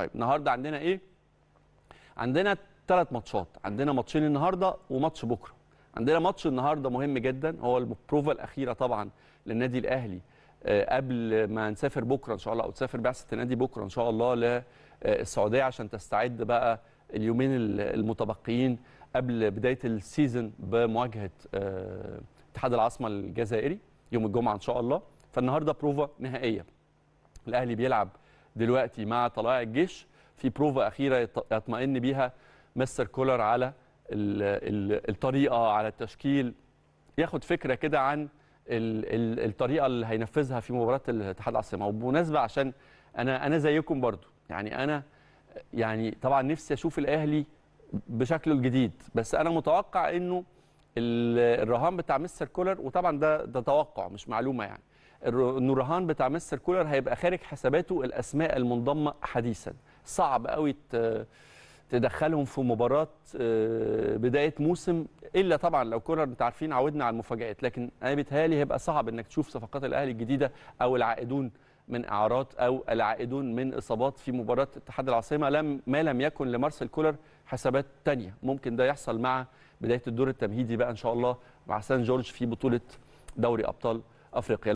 طيب النهارده عندنا ايه؟ عندنا ثلاث ماتشات، عندنا ماتشين النهارده وماتش بكره. عندنا ماتش النهارده مهم جدا هو البروفا الاخيره طبعا للنادي الاهلي آه، قبل ما نسافر بكره ان شاء الله او تسافر بعثه النادي بكره ان شاء الله للسعوديه آه، عشان تستعد بقى اليومين المتبقيين قبل بدايه السيزون بمواجهه آه، اتحاد العاصمه الجزائري يوم الجمعه ان شاء الله فالنهارده بروفا نهائيه الاهلي بيلعب دلوقتي مع طلائع الجيش في بروفا اخيره يطمئن بيها مستر كولر على الطريقه على التشكيل ياخد فكره كده عن الطريقه اللي هينفذها في مباراه الاتحاد العاصمه وبمناسبه عشان انا انا زيكم برضو يعني انا يعني طبعا نفسي اشوف الاهلي بشكله الجديد بس انا متوقع انه الرهان بتاع مستر كولر وطبعا ده ده توقع مش معلومه يعني النورهان بتاع مستر كولر هيبقى خارج حساباته الاسماء المنضمه حديثا صعب قوي تدخلهم في مباراه آه، بدايه موسم الا طبعا لو كولر انت عارفين عودنا على المفاجات لكن انا بيتهيألي هيبقى صعب انك تشوف صفقات الاهلي الجديده او العائدون من اعارات او العائدون من اصابات في مباراه اتحاد العاصمه لم ما لم يكن لمارسيل كولر حسابات تانية ممكن ده يحصل مع بدايه الدور التمهيدي بقى ان شاء الله مع سان جورج في بطوله دوري ابطال افريقيا